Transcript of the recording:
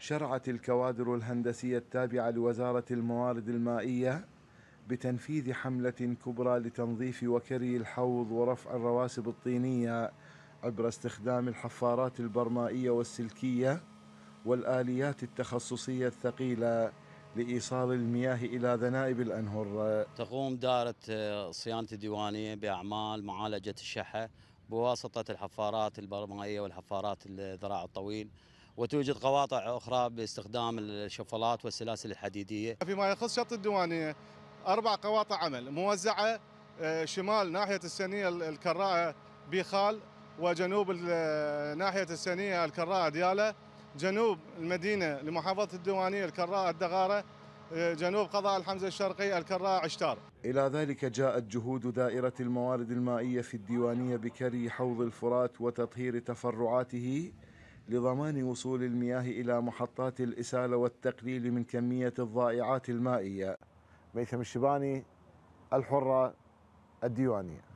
شرعت الكوادر الهندسية التابعة لوزارة الموارد المائية بتنفيذ حملة كبرى لتنظيف وكري الحوض ورفع الرواسب الطينية عبر استخدام الحفارات البرمائية والسلكية والآليات التخصصية الثقيلة لإيصال المياه إلى ذنائب الأنهر تقوم دائرة آه، صيانة الديوانية بأعمال معالجة الشحة بواسطة الحفارات البرمائية والحفارات الذراع الطويل وتوجد قواطع أخرى باستخدام الشفلات والسلاسل الحديدية فيما يخص شط الديوانية أربع قواطع عمل موزعة آه، شمال ناحية السنية الكراءة بيخال وجنوب آه، ناحية السنية الكراءة ديالة جنوب المدينة لمحافظة الديوانية الكراءة الدغارة آه، جنوب قضاء الحمزة الشرقي الكراء عشتار إلى ذلك جاءت جهود دائرة الموارد المائية في الديوانية بكري حوض الفرات وتطهير تفرعاته لضمان وصول المياه إلى محطات الإسالة والتقليل من كمية الضائعات المائية ميثم الشباني الحرة الديوانية